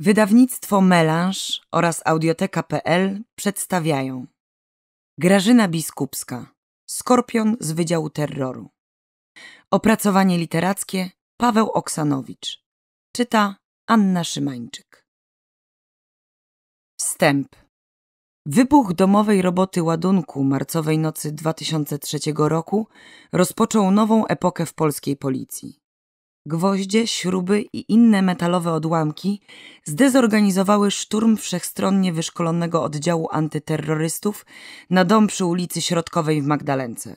Wydawnictwo Melange oraz audioteka.pl przedstawiają Grażyna Biskupska, Skorpion z Wydziału Terroru. Opracowanie literackie Paweł Oksanowicz. Czyta Anna Szymańczyk. Wstęp. Wybuch domowej roboty ładunku marcowej nocy 2003 roku rozpoczął nową epokę w polskiej policji. Gwoździe, śruby i inne metalowe odłamki zdezorganizowały szturm wszechstronnie wyszkolonego oddziału antyterrorystów na dom przy ulicy Środkowej w Magdalence.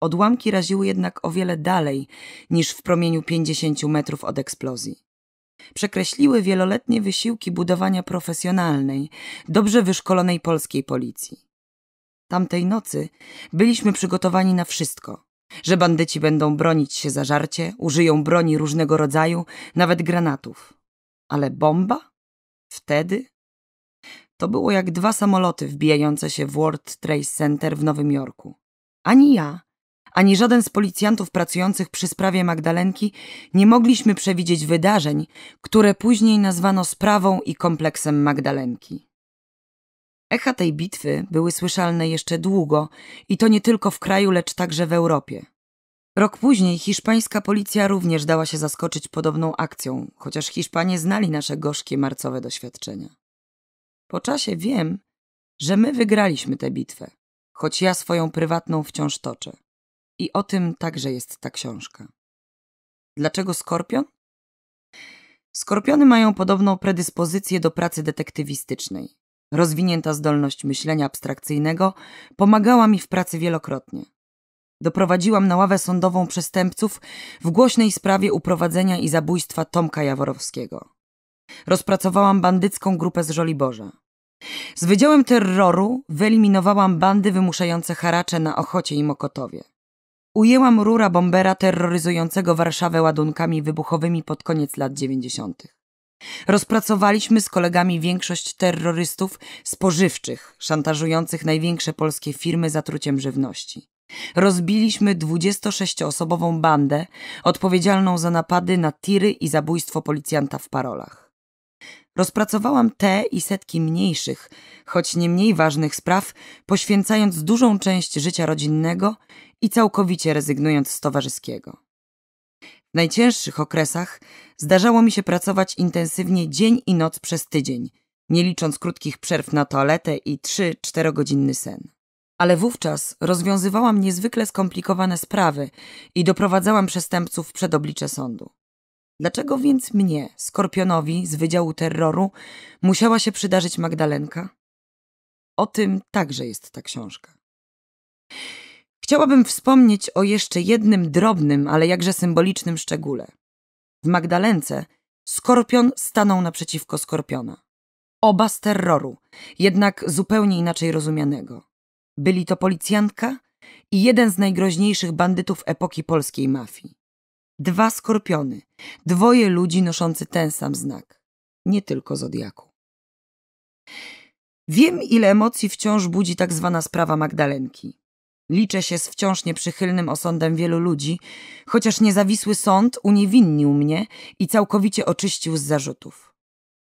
Odłamki raziły jednak o wiele dalej niż w promieniu 50 metrów od eksplozji. Przekreśliły wieloletnie wysiłki budowania profesjonalnej, dobrze wyszkolonej polskiej policji. Tamtej nocy byliśmy przygotowani na wszystko – że bandyci będą bronić się za żarcie, użyją broni różnego rodzaju, nawet granatów. Ale bomba? Wtedy? To było jak dwa samoloty wbijające się w World Trade Center w Nowym Jorku. Ani ja, ani żaden z policjantów pracujących przy sprawie Magdalenki nie mogliśmy przewidzieć wydarzeń, które później nazwano sprawą i kompleksem Magdalenki. Echa tej bitwy były słyszalne jeszcze długo i to nie tylko w kraju, lecz także w Europie. Rok później hiszpańska policja również dała się zaskoczyć podobną akcją, chociaż Hiszpanie znali nasze gorzkie marcowe doświadczenia. Po czasie wiem, że my wygraliśmy tę bitwę, choć ja swoją prywatną wciąż toczę. I o tym także jest ta książka. Dlaczego skorpion? Skorpiony mają podobną predyspozycję do pracy detektywistycznej. Rozwinięta zdolność myślenia abstrakcyjnego pomagała mi w pracy wielokrotnie. Doprowadziłam na ławę sądową przestępców w głośnej sprawie uprowadzenia i zabójstwa Tomka Jaworowskiego. Rozpracowałam bandycką grupę z Żoliborza. Z Wydziałem Terroru wyeliminowałam bandy wymuszające haracze na Ochocie i Mokotowie. Ujęłam rura bombera terroryzującego Warszawę ładunkami wybuchowymi pod koniec lat dziewięćdziesiątych. Rozpracowaliśmy z kolegami większość terrorystów spożywczych, szantażujących największe polskie firmy zatruciem żywności. Rozbiliśmy 26-osobową bandę odpowiedzialną za napady na tiry i zabójstwo policjanta w parolach. Rozpracowałam te i setki mniejszych, choć nie mniej ważnych spraw, poświęcając dużą część życia rodzinnego i całkowicie rezygnując z towarzyskiego. W najcięższych okresach zdarzało mi się pracować intensywnie dzień i noc przez tydzień, nie licząc krótkich przerw na toaletę i 3-4 godzinny sen. Ale wówczas rozwiązywałam niezwykle skomplikowane sprawy i doprowadzałam przestępców przed oblicze sądu. Dlaczego więc mnie, Skorpionowi z Wydziału Terroru, musiała się przydarzyć Magdalenka? O tym także jest ta książka. Chciałabym wspomnieć o jeszcze jednym drobnym, ale jakże symbolicznym szczególe. W Magdalence skorpion stanął naprzeciwko skorpiona. Oba z terroru, jednak zupełnie inaczej rozumianego. Byli to policjantka i jeden z najgroźniejszych bandytów epoki polskiej mafii. Dwa skorpiony, dwoje ludzi noszący ten sam znak, nie tylko zodiaku. Wiem, ile emocji wciąż budzi tak zwana sprawa Magdalenki. Liczę się z wciąż nieprzychylnym osądem wielu ludzi, chociaż niezawisły sąd uniewinnił mnie i całkowicie oczyścił z zarzutów.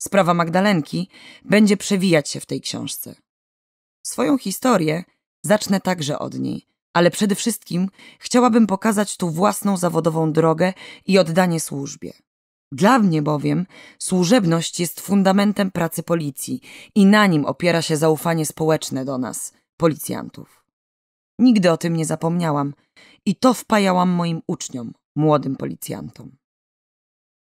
Sprawa Magdalenki będzie przewijać się w tej książce. Swoją historię zacznę także od niej, ale przede wszystkim chciałabym pokazać tu własną zawodową drogę i oddanie służbie. Dla mnie bowiem służebność jest fundamentem pracy policji i na nim opiera się zaufanie społeczne do nas, policjantów. Nigdy o tym nie zapomniałam i to wpajałam moim uczniom, młodym policjantom.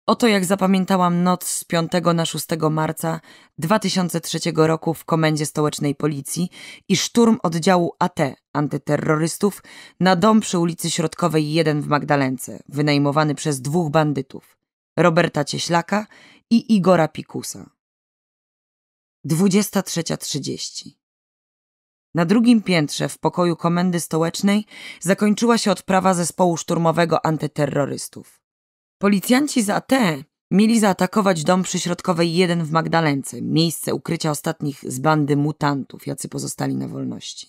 Oto jak zapamiętałam noc z 5 na 6 marca 2003 roku w Komendzie Stołecznej Policji i szturm oddziału AT antyterrorystów na dom przy ulicy Środkowej 1 w Magdalence, wynajmowany przez dwóch bandytów, Roberta Cieślaka i Igora Pikusa. 23.30 na drugim piętrze w pokoju komendy stołecznej zakończyła się odprawa zespołu szturmowego antyterrorystów. Policjanci z AT mieli zaatakować dom przy środkowej 1 w Magdalence, miejsce ukrycia ostatnich z bandy mutantów, jacy pozostali na wolności.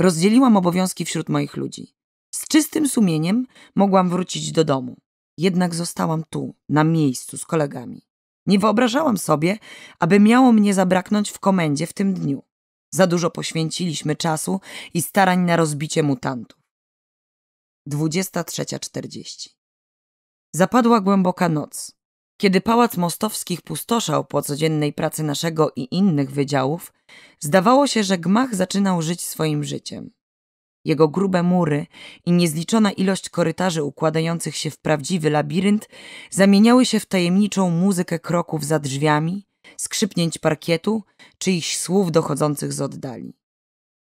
Rozdzieliłam obowiązki wśród moich ludzi. Z czystym sumieniem mogłam wrócić do domu. Jednak zostałam tu, na miejscu z kolegami. Nie wyobrażałam sobie, aby miało mnie zabraknąć w komendzie w tym dniu. Za dużo poświęciliśmy czasu i starań na rozbicie mutantów. 23.40 Zapadła głęboka noc. Kiedy Pałac Mostowskich pustoszał po codziennej pracy naszego i innych wydziałów, zdawało się, że gmach zaczynał żyć swoim życiem. Jego grube mury i niezliczona ilość korytarzy układających się w prawdziwy labirynt zamieniały się w tajemniczą muzykę kroków za drzwiami, skrzypnięć parkietu czyichś słów dochodzących z oddali.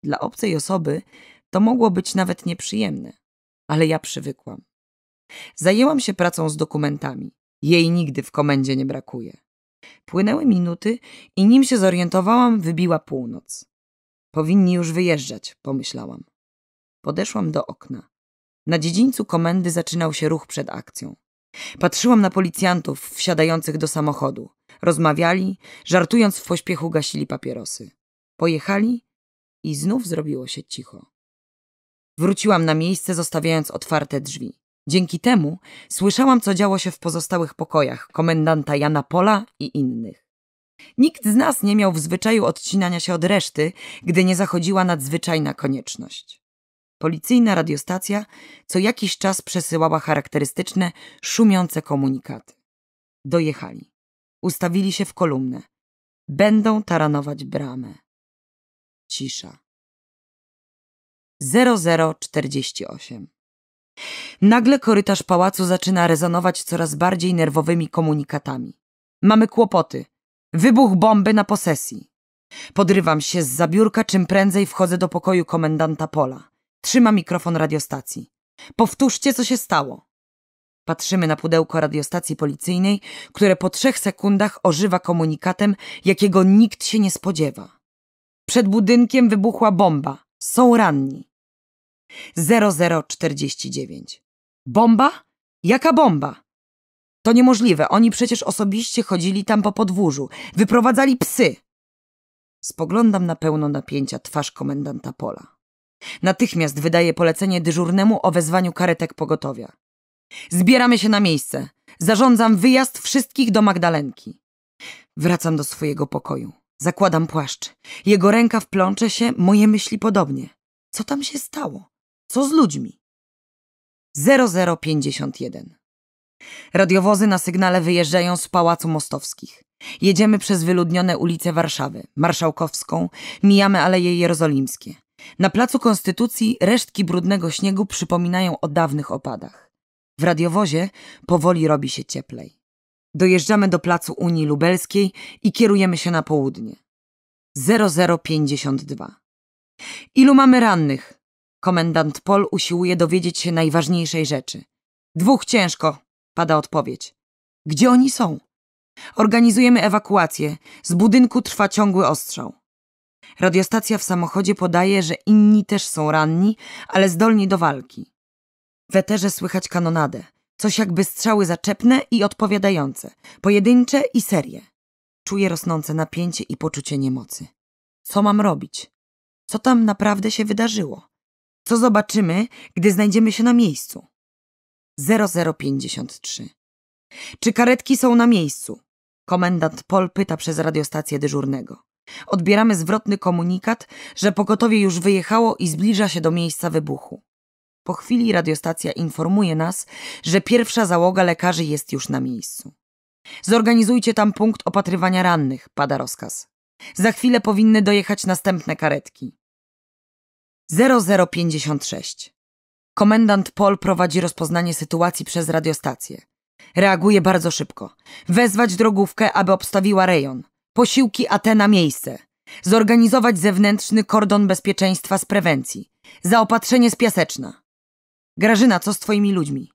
Dla obcej osoby to mogło być nawet nieprzyjemne, ale ja przywykłam. Zajęłam się pracą z dokumentami. Jej nigdy w komendzie nie brakuje. Płynęły minuty i nim się zorientowałam, wybiła północ. Powinni już wyjeżdżać, pomyślałam. Podeszłam do okna. Na dziedzińcu komendy zaczynał się ruch przed akcją. Patrzyłam na policjantów wsiadających do samochodu. Rozmawiali, żartując w pośpiechu gasili papierosy. Pojechali i znów zrobiło się cicho. Wróciłam na miejsce, zostawiając otwarte drzwi. Dzięki temu słyszałam, co działo się w pozostałych pokojach komendanta Jana Pola i innych. Nikt z nas nie miał w zwyczaju odcinania się od reszty, gdy nie zachodziła nadzwyczajna konieczność. Policyjna radiostacja co jakiś czas przesyłała charakterystyczne, szumiące komunikaty. Dojechali. Ustawili się w kolumnę. Będą taranować bramę. Cisza. 0048 Nagle korytarz pałacu zaczyna rezonować coraz bardziej nerwowymi komunikatami. Mamy kłopoty. Wybuch bomby na posesji. Podrywam się z zabiórka, czym prędzej wchodzę do pokoju komendanta Pola. Trzyma mikrofon radiostacji. Powtórzcie, co się stało. Patrzymy na pudełko radiostacji policyjnej, które po trzech sekundach ożywa komunikatem, jakiego nikt się nie spodziewa. Przed budynkiem wybuchła bomba. Są ranni. 0049. Bomba? Jaka bomba? To niemożliwe. Oni przecież osobiście chodzili tam po podwórzu. Wyprowadzali psy. Spoglądam na pełno napięcia twarz komendanta Pola. Natychmiast wydaje polecenie dyżurnemu o wezwaniu karetek pogotowia. Zbieramy się na miejsce. Zarządzam wyjazd wszystkich do Magdalenki. Wracam do swojego pokoju. Zakładam płaszcz. Jego ręka wplącze się, moje myśli podobnie. Co tam się stało? Co z ludźmi? 0051 Radiowozy na sygnale wyjeżdżają z Pałacu Mostowskich. Jedziemy przez wyludnione ulice Warszawy, Marszałkowską, mijamy Aleje Jerozolimskie. Na Placu Konstytucji resztki brudnego śniegu przypominają o dawnych opadach. W radiowozie powoli robi się cieplej. Dojeżdżamy do placu Unii Lubelskiej i kierujemy się na południe. 0052. Ilu mamy rannych? Komendant Pol usiłuje dowiedzieć się najważniejszej rzeczy. Dwóch ciężko, pada odpowiedź. Gdzie oni są? Organizujemy ewakuację. Z budynku trwa ciągły ostrzał. Radiostacja w samochodzie podaje, że inni też są ranni, ale zdolni do walki. W eterze słychać kanonadę. Coś jakby strzały zaczepne i odpowiadające, pojedyncze i serie. Czuję rosnące napięcie i poczucie niemocy. Co mam robić? Co tam naprawdę się wydarzyło? Co zobaczymy, gdy znajdziemy się na miejscu? 0053 Czy karetki są na miejscu? Komendant Pol pyta przez radiostację dyżurnego. Odbieramy zwrotny komunikat, że pogotowie już wyjechało i zbliża się do miejsca wybuchu. Po chwili radiostacja informuje nas, że pierwsza załoga lekarzy jest już na miejscu. Zorganizujcie tam punkt opatrywania rannych, pada rozkaz. Za chwilę powinny dojechać następne karetki. 0056. Komendant Pol prowadzi rozpoznanie sytuacji przez radiostację. Reaguje bardzo szybko. Wezwać drogówkę, aby obstawiła rejon. Posiłki AT na miejsce. Zorganizować zewnętrzny kordon bezpieczeństwa z prewencji. Zaopatrzenie z piaseczna. Grażyna, co z twoimi ludźmi?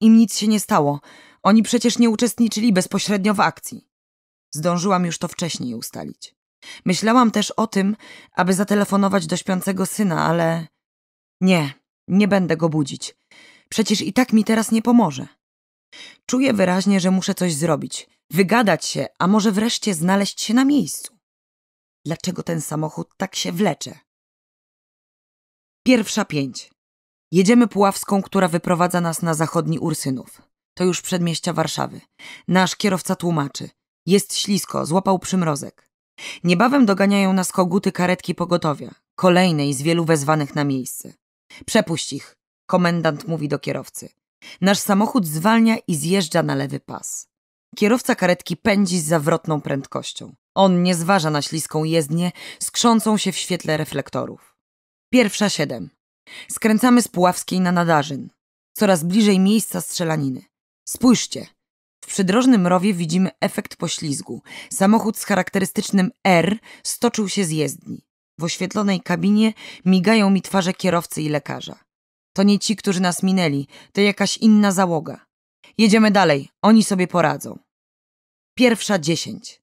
Im nic się nie stało. Oni przecież nie uczestniczyli bezpośrednio w akcji. Zdążyłam już to wcześniej ustalić. Myślałam też o tym, aby zatelefonować do śpiącego syna, ale... Nie, nie będę go budzić. Przecież i tak mi teraz nie pomoże. Czuję wyraźnie, że muszę coś zrobić. Wygadać się, a może wreszcie znaleźć się na miejscu. Dlaczego ten samochód tak się wlecze? Pierwsza pięć. Jedziemy Puławską, która wyprowadza nas na zachodni Ursynów. To już przedmieścia Warszawy. Nasz kierowca tłumaczy. Jest ślisko, złapał przymrozek. Niebawem doganiają nas koguty karetki pogotowia, kolejnej z wielu wezwanych na miejsce. Przepuść ich, komendant mówi do kierowcy. Nasz samochód zwalnia i zjeżdża na lewy pas. Kierowca karetki pędzi z zawrotną prędkością. On nie zważa na śliską jezdnię, skrzącą się w świetle reflektorów. Pierwsza siedem. Skręcamy z Puławskiej na Nadarzyn. Coraz bliżej miejsca strzelaniny. Spójrzcie. W przydrożnym rowie widzimy efekt poślizgu. Samochód z charakterystycznym R stoczył się z jezdni. W oświetlonej kabinie migają mi twarze kierowcy i lekarza. To nie ci, którzy nas minęli, to jakaś inna załoga. Jedziemy dalej, oni sobie poradzą. Pierwsza dziesięć.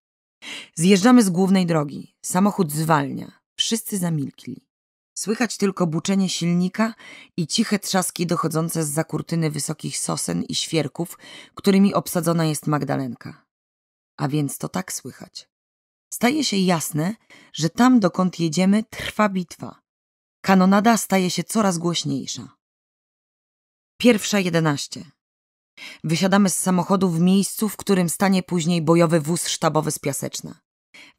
Zjeżdżamy z głównej drogi. Samochód zwalnia. Wszyscy zamilkli. Słychać tylko buczenie silnika i ciche trzaski dochodzące z za kurtyny wysokich sosen i świerków, którymi obsadzona jest Magdalenka. A więc to tak słychać. Staje się jasne, że tam dokąd jedziemy trwa bitwa. Kanonada staje się coraz głośniejsza. Pierwsza jedenaście. Wysiadamy z samochodu w miejscu, w którym stanie później bojowy wóz sztabowy z Piaseczna.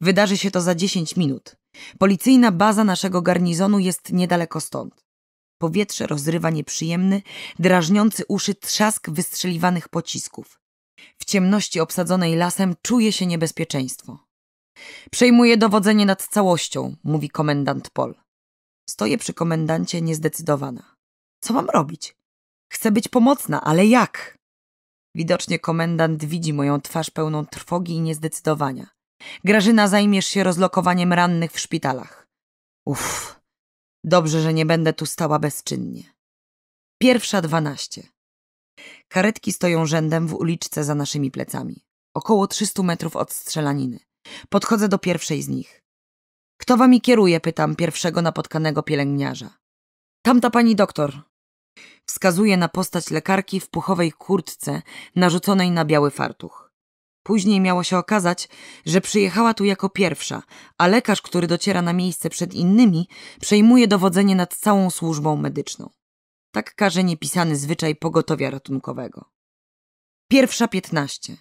Wydarzy się to za dziesięć minut. Policyjna baza naszego garnizonu jest niedaleko stąd. Powietrze rozrywa nieprzyjemny, drażniący uszy trzask wystrzeliwanych pocisków. W ciemności obsadzonej lasem czuje się niebezpieczeństwo. Przejmuję dowodzenie nad całością, mówi komendant Pol. Stoję przy komendancie niezdecydowana. Co mam robić? Chcę być pomocna, ale jak? Widocznie komendant widzi moją twarz pełną trwogi i niezdecydowania. Grażyna, zajmiesz się rozlokowaniem rannych w szpitalach. Uff, dobrze, że nie będę tu stała bezczynnie. Pierwsza dwanaście. Karetki stoją rzędem w uliczce za naszymi plecami. Około 300 metrów od strzelaniny. Podchodzę do pierwszej z nich. Kto wami kieruje? Pytam pierwszego napotkanego pielęgniarza. Tamta pani doktor. Wskazuje na postać lekarki w puchowej kurtce narzuconej na biały fartuch. Później miało się okazać, że przyjechała tu jako pierwsza, a lekarz, który dociera na miejsce przed innymi, przejmuje dowodzenie nad całą służbą medyczną. Tak każe niepisany zwyczaj pogotowia ratunkowego. Pierwsza piętnaście.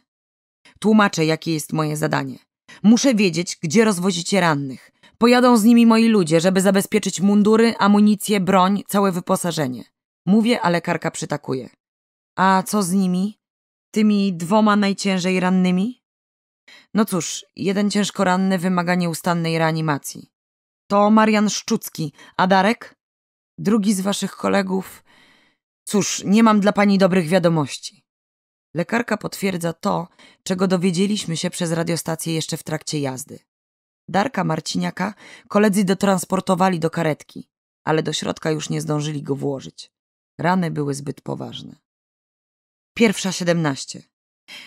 Tłumaczę, jakie jest moje zadanie. Muszę wiedzieć, gdzie rozwozicie rannych. Pojadą z nimi moi ludzie, żeby zabezpieczyć mundury, amunicję, broń, całe wyposażenie. Mówię, a lekarka przytakuje. A co z nimi? tymi dwoma najciężej rannymi? No cóż, jeden ciężko ranny wymaga nieustannej reanimacji. To Marian Szczucki, a Darek? Drugi z waszych kolegów. Cóż, nie mam dla pani dobrych wiadomości. Lekarka potwierdza to, czego dowiedzieliśmy się przez radiostację jeszcze w trakcie jazdy. Darka Marciniaka koledzy dotransportowali do karetki, ale do środka już nie zdążyli go włożyć. Rany były zbyt poważne. Pierwsza siedemnaście.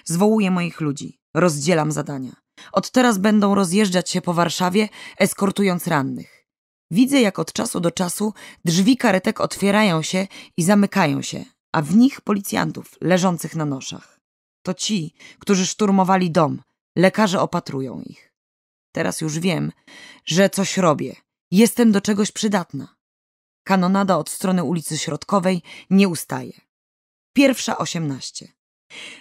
Zwołuję moich ludzi. Rozdzielam zadania. Od teraz będą rozjeżdżać się po Warszawie, eskortując rannych. Widzę, jak od czasu do czasu drzwi karetek otwierają się i zamykają się, a w nich policjantów leżących na noszach. To ci, którzy szturmowali dom. Lekarze opatrują ich. Teraz już wiem, że coś robię. Jestem do czegoś przydatna. Kanonada od strony ulicy Środkowej nie ustaje. Pierwsza 18.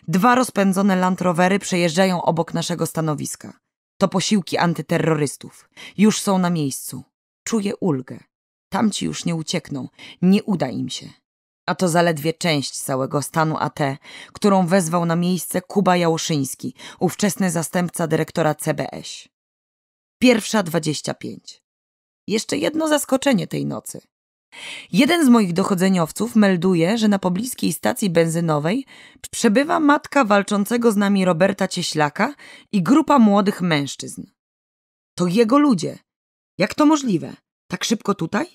Dwa rozpędzone Land Rovery przejeżdżają obok naszego stanowiska. To posiłki antyterrorystów. Już są na miejscu. Czuję ulgę. Tamci już nie uciekną. Nie uda im się. A to zaledwie część całego stanu AT, którą wezwał na miejsce Kuba Jałoszyński, ówczesny zastępca dyrektora CBS. Pierwsza 25. Jeszcze jedno zaskoczenie tej nocy. Jeden z moich dochodzeniowców melduje, że na pobliskiej stacji benzynowej przebywa matka walczącego z nami Roberta Cieślaka i grupa młodych mężczyzn. To jego ludzie. Jak to możliwe? Tak szybko tutaj?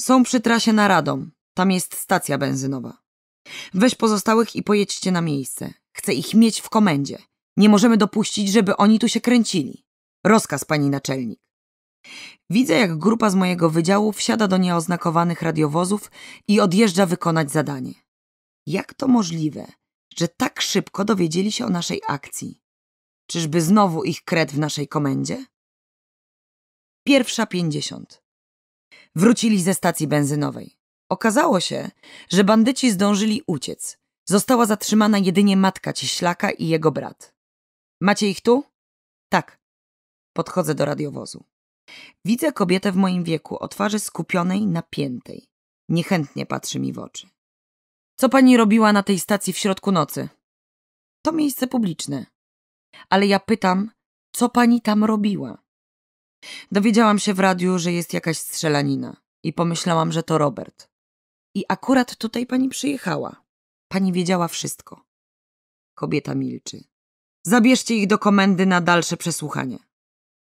Są przy trasie na Radom. Tam jest stacja benzynowa. Weź pozostałych i pojedźcie na miejsce. Chcę ich mieć w komendzie. Nie możemy dopuścić, żeby oni tu się kręcili. Rozkaz, pani naczelnik. Widzę, jak grupa z mojego wydziału wsiada do nieoznakowanych radiowozów i odjeżdża wykonać zadanie. Jak to możliwe, że tak szybko dowiedzieli się o naszej akcji? Czyżby znowu ich kret w naszej komendzie? Pierwsza pięćdziesiąt. Wrócili ze stacji benzynowej. Okazało się, że bandyci zdążyli uciec. Została zatrzymana jedynie matka Cieślaka i jego brat. Macie ich tu? Tak. Podchodzę do radiowozu. Widzę kobietę w moim wieku o twarzy skupionej, napiętej. Niechętnie patrzy mi w oczy. Co pani robiła na tej stacji w środku nocy? To miejsce publiczne. Ale ja pytam, co pani tam robiła? Dowiedziałam się w radiu, że jest jakaś strzelanina i pomyślałam, że to Robert. I akurat tutaj pani przyjechała. Pani wiedziała wszystko. Kobieta milczy. Zabierzcie ich do komendy na dalsze przesłuchanie.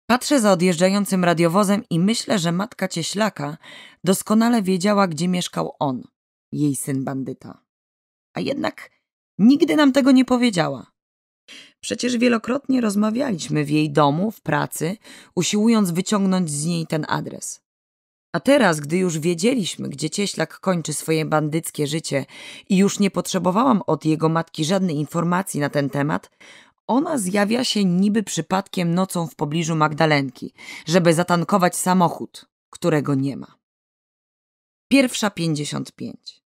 Patrzę za odjeżdżającym radiowozem i myślę, że matka cieślaka doskonale wiedziała, gdzie mieszkał on, jej syn bandyta. A jednak nigdy nam tego nie powiedziała. Przecież wielokrotnie rozmawialiśmy w jej domu, w pracy, usiłując wyciągnąć z niej ten adres. A teraz, gdy już wiedzieliśmy, gdzie cieślak kończy swoje bandyckie życie i już nie potrzebowałam od jego matki żadnej informacji na ten temat, ona zjawia się niby przypadkiem nocą w pobliżu Magdalenki, żeby zatankować samochód, którego nie ma. Pierwsza pięćdziesiąt pięć.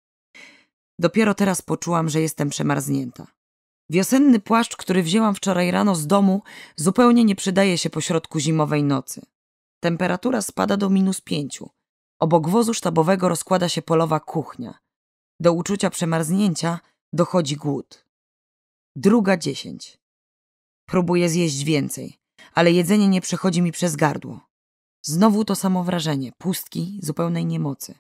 Dopiero teraz poczułam, że jestem przemarznięta. Wiosenny płaszcz, który wzięłam wczoraj rano z domu, zupełnie nie przydaje się pośrodku zimowej nocy. Temperatura spada do minus pięciu. Obok wozu sztabowego rozkłada się polowa kuchnia. Do uczucia przemarznięcia dochodzi głód. Druga dziesięć. Próbuję zjeść więcej, ale jedzenie nie przechodzi mi przez gardło. Znowu to samo wrażenie, pustki, zupełnej niemocy.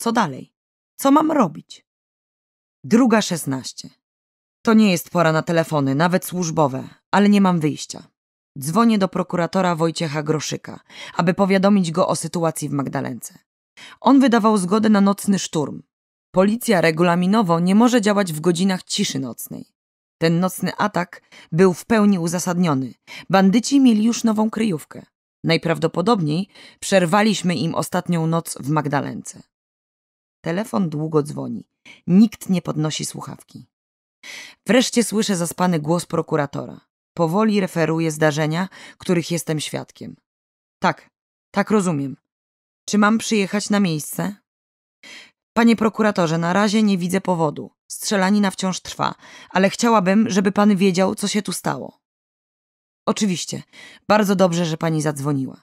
Co dalej? Co mam robić? Druga szesnaście. To nie jest pora na telefony, nawet służbowe, ale nie mam wyjścia. Dzwonię do prokuratora Wojciecha Groszyka, aby powiadomić go o sytuacji w Magdalence. On wydawał zgodę na nocny szturm. Policja regulaminowo nie może działać w godzinach ciszy nocnej. Ten nocny atak był w pełni uzasadniony. Bandyci mieli już nową kryjówkę. Najprawdopodobniej przerwaliśmy im ostatnią noc w Magdalence. Telefon długo dzwoni. Nikt nie podnosi słuchawki. Wreszcie słyszę zaspany głos prokuratora. Powoli referuje zdarzenia, których jestem świadkiem. Tak, tak rozumiem. Czy mam przyjechać na miejsce? Panie prokuratorze, na razie nie widzę powodu. Strzelanina wciąż trwa, ale chciałabym, żeby pan wiedział, co się tu stało. Oczywiście, bardzo dobrze, że pani zadzwoniła.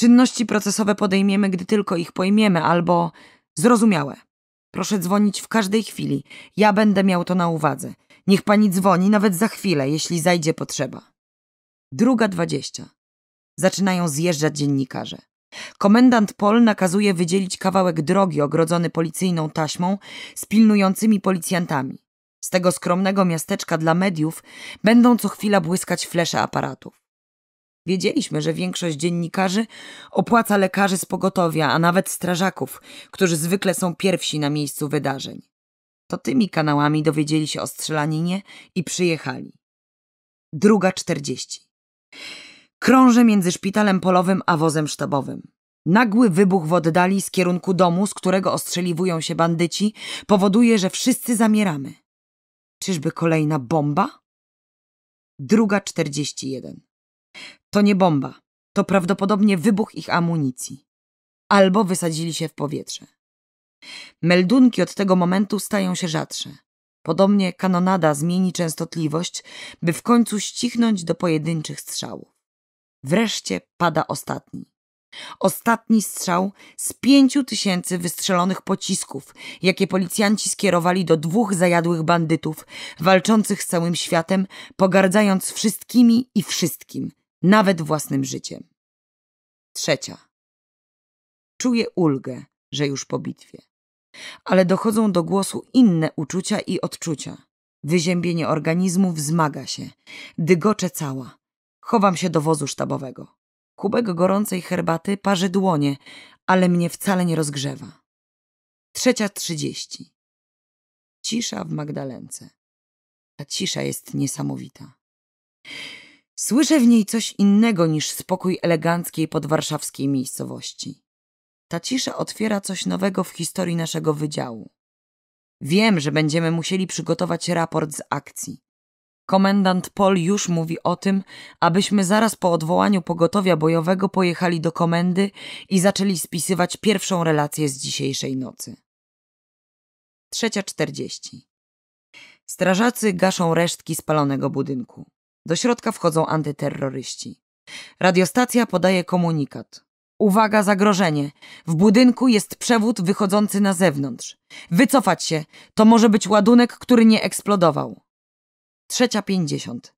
Czynności procesowe podejmiemy, gdy tylko ich pojmiemy, albo zrozumiałe. Proszę dzwonić w każdej chwili. Ja będę miał to na uwadze. Niech pani dzwoni nawet za chwilę, jeśli zajdzie potrzeba. Druga dwadzieścia. Zaczynają zjeżdżać dziennikarze. Komendant Pol nakazuje wydzielić kawałek drogi ogrodzony policyjną taśmą z pilnującymi policjantami. Z tego skromnego miasteczka dla mediów będą co chwila błyskać flesze aparatów. Wiedzieliśmy, że większość dziennikarzy opłaca lekarzy z pogotowia, a nawet strażaków, którzy zwykle są pierwsi na miejscu wydarzeń. To tymi kanałami dowiedzieli się o strzelaninie i przyjechali. Druga czterdzieści. Krążę między szpitalem polowym a wozem sztabowym. Nagły wybuch w oddali z kierunku domu, z którego ostrzeliwują się bandyci, powoduje, że wszyscy zamieramy. Czyżby kolejna bomba? Druga 41. To nie bomba. To prawdopodobnie wybuch ich amunicji. Albo wysadzili się w powietrze. Meldunki od tego momentu stają się rzadsze. Podobnie kanonada zmieni częstotliwość, by w końcu ścichnąć do pojedynczych strzałów. Wreszcie pada ostatni. Ostatni strzał z pięciu tysięcy wystrzelonych pocisków, jakie policjanci skierowali do dwóch zajadłych bandytów, walczących z całym światem, pogardzając wszystkimi i wszystkim, nawet własnym życiem. Trzecia. Czuję ulgę, że już po bitwie. Ale dochodzą do głosu inne uczucia i odczucia. Wyziębienie organizmu wzmaga się, dygocze cała. Chowam się do wozu sztabowego. Kubek gorącej herbaty parzy dłonie, ale mnie wcale nie rozgrzewa. Trzecia trzydzieści. Cisza w Magdalence. Ta cisza jest niesamowita. Słyszę w niej coś innego niż spokój eleganckiej podwarszawskiej miejscowości. Ta cisza otwiera coś nowego w historii naszego wydziału. Wiem, że będziemy musieli przygotować raport z akcji. Komendant Pol już mówi o tym, abyśmy zaraz po odwołaniu pogotowia bojowego pojechali do komendy i zaczęli spisywać pierwszą relację z dzisiejszej nocy. Trzecia czterdzieści. Strażacy gaszą resztki spalonego budynku. Do środka wchodzą antyterroryści. Radiostacja podaje komunikat. Uwaga, zagrożenie. W budynku jest przewód wychodzący na zewnątrz. Wycofać się. To może być ładunek, który nie eksplodował. Trzecia pięćdziesiąt.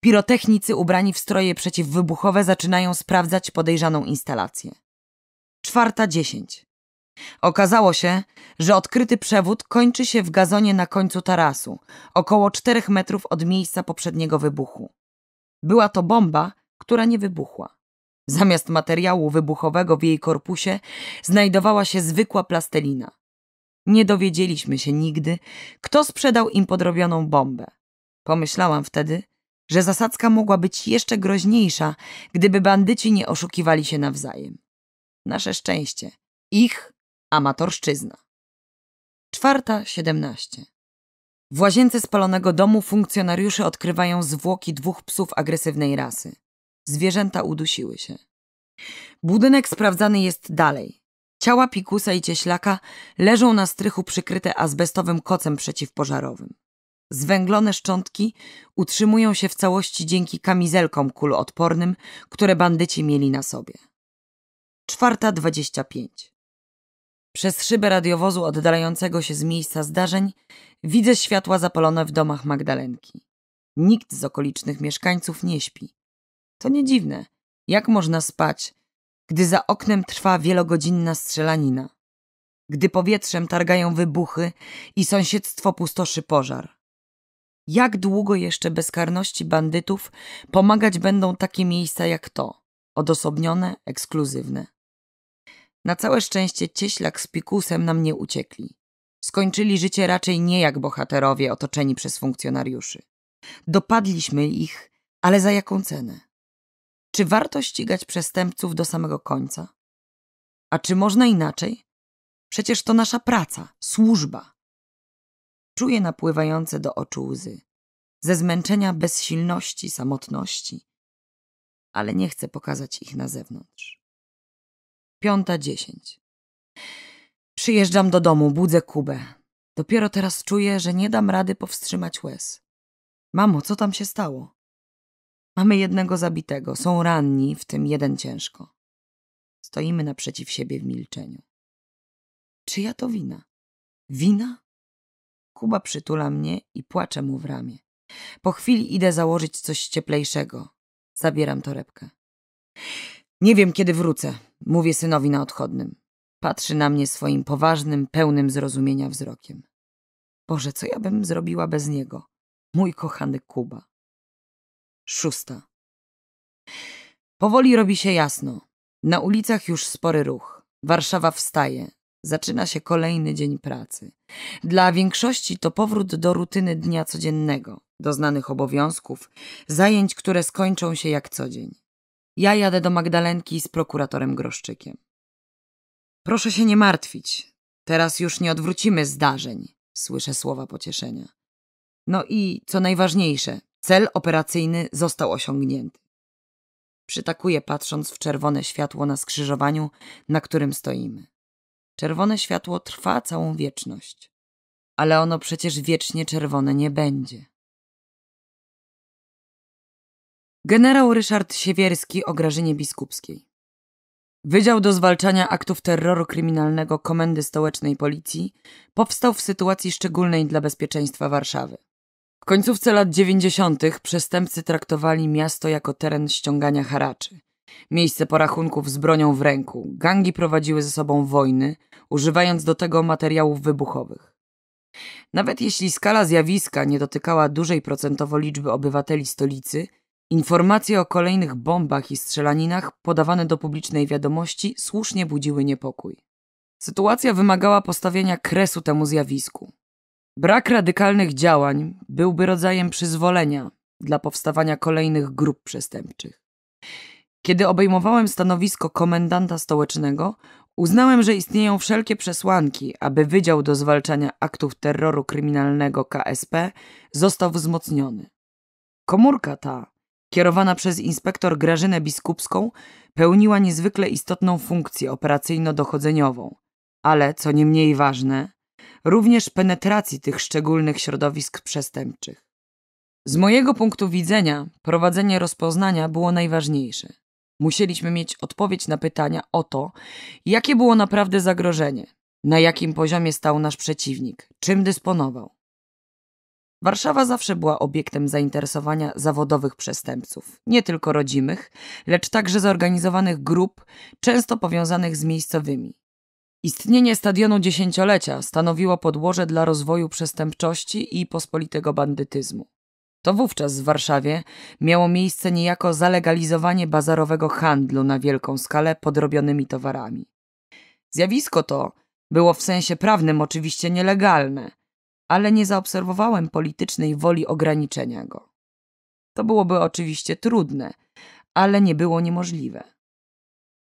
Pirotechnicy ubrani w stroje przeciwwybuchowe zaczynają sprawdzać podejrzaną instalację. Czwarta dziesięć. Okazało się, że odkryty przewód kończy się w gazonie na końcu tarasu, około czterech metrów od miejsca poprzedniego wybuchu. Była to bomba, która nie wybuchła. Zamiast materiału wybuchowego w jej korpusie znajdowała się zwykła plastelina. Nie dowiedzieliśmy się nigdy, kto sprzedał im podrobioną bombę. Pomyślałam wtedy, że zasadzka mogła być jeszcze groźniejsza, gdyby bandyci nie oszukiwali się nawzajem. Nasze szczęście. Ich amatorszczyzna. Czwarta, siedemnaście. W łazience spalonego domu funkcjonariusze odkrywają zwłoki dwóch psów agresywnej rasy. Zwierzęta udusiły się. Budynek sprawdzany jest dalej. Ciała pikusa i cieślaka leżą na strychu przykryte azbestowym kocem przeciwpożarowym. Zwęglone szczątki utrzymują się w całości dzięki kamizelkom kuloodpornym, które bandyci mieli na sobie. Czwarta 25. Przez szybę radiowozu oddalającego się z miejsca zdarzeń widzę światła zapalone w domach Magdalenki. Nikt z okolicznych mieszkańców nie śpi. To nie dziwne. Jak można spać, gdy za oknem trwa wielogodzinna strzelanina? Gdy powietrzem targają wybuchy i sąsiedztwo pustoszy pożar? Jak długo jeszcze bezkarności bandytów pomagać będą takie miejsca jak to, odosobnione, ekskluzywne? Na całe szczęście cieślak z pikusem nam nie uciekli. Skończyli życie raczej nie jak bohaterowie otoczeni przez funkcjonariuszy. Dopadliśmy ich, ale za jaką cenę? Czy warto ścigać przestępców do samego końca? A czy można inaczej? Przecież to nasza praca, służba. Czuje napływające do oczu łzy. Ze zmęczenia bezsilności, samotności. Ale nie chcę pokazać ich na zewnątrz. Piąta dziesięć. Przyjeżdżam do domu, budzę Kubę. Dopiero teraz czuję, że nie dam rady powstrzymać łez. Mamo, co tam się stało? Mamy jednego zabitego, są ranni, w tym jeden ciężko. Stoimy naprzeciw siebie w milczeniu. Czyja to wina? Wina? Kuba przytula mnie i płacze mu w ramię. Po chwili idę założyć coś cieplejszego. Zabieram torebkę. Nie wiem, kiedy wrócę, mówię synowi na odchodnym. Patrzy na mnie swoim poważnym, pełnym zrozumienia wzrokiem. Boże, co ja bym zrobiła bez niego? Mój kochany Kuba. Szósta. Powoli robi się jasno. Na ulicach już spory ruch. Warszawa wstaje. Zaczyna się kolejny dzień pracy. Dla większości to powrót do rutyny dnia codziennego, do znanych obowiązków, zajęć, które skończą się jak co dzień. Ja jadę do Magdalenki z prokuratorem Groszczykiem. Proszę się nie martwić. Teraz już nie odwrócimy zdarzeń, słyszę słowa pocieszenia. No i co najważniejsze, cel operacyjny został osiągnięty. Przytakuję patrząc w czerwone światło na skrzyżowaniu, na którym stoimy. Czerwone światło trwa całą wieczność, ale ono przecież wiecznie czerwone nie będzie. Generał Ryszard Siewierski o Grażynie Biskupskiej. Wydział do zwalczania aktów terroru kryminalnego Komendy Stołecznej Policji powstał w sytuacji szczególnej dla bezpieczeństwa Warszawy. W końcówce lat 90. przestępcy traktowali miasto jako teren ściągania haraczy. Miejsce porachunków z bronią w ręku. Gangi prowadziły ze sobą wojny, używając do tego materiałów wybuchowych. Nawet jeśli skala zjawiska nie dotykała dużej procentowo liczby obywateli stolicy, informacje o kolejnych bombach i strzelaninach podawane do publicznej wiadomości słusznie budziły niepokój. Sytuacja wymagała postawienia kresu temu zjawisku. Brak radykalnych działań byłby rodzajem przyzwolenia dla powstawania kolejnych grup przestępczych. Kiedy obejmowałem stanowisko komendanta stołecznego, uznałem, że istnieją wszelkie przesłanki, aby Wydział do Zwalczania Aktów Terroru Kryminalnego KSP został wzmocniony. Komórka ta, kierowana przez inspektor Grażynę Biskupską, pełniła niezwykle istotną funkcję operacyjno-dochodzeniową, ale, co nie mniej ważne, również penetracji tych szczególnych środowisk przestępczych. Z mojego punktu widzenia prowadzenie rozpoznania było najważniejsze. Musieliśmy mieć odpowiedź na pytania o to, jakie było naprawdę zagrożenie, na jakim poziomie stał nasz przeciwnik, czym dysponował. Warszawa zawsze była obiektem zainteresowania zawodowych przestępców, nie tylko rodzimych, lecz także zorganizowanych grup, często powiązanych z miejscowymi. Istnienie stadionu dziesięciolecia stanowiło podłoże dla rozwoju przestępczości i pospolitego bandytyzmu. To wówczas w Warszawie miało miejsce niejako zalegalizowanie bazarowego handlu na wielką skalę podrobionymi towarami. Zjawisko to było w sensie prawnym oczywiście nielegalne, ale nie zaobserwowałem politycznej woli ograniczenia go. To byłoby oczywiście trudne, ale nie było niemożliwe.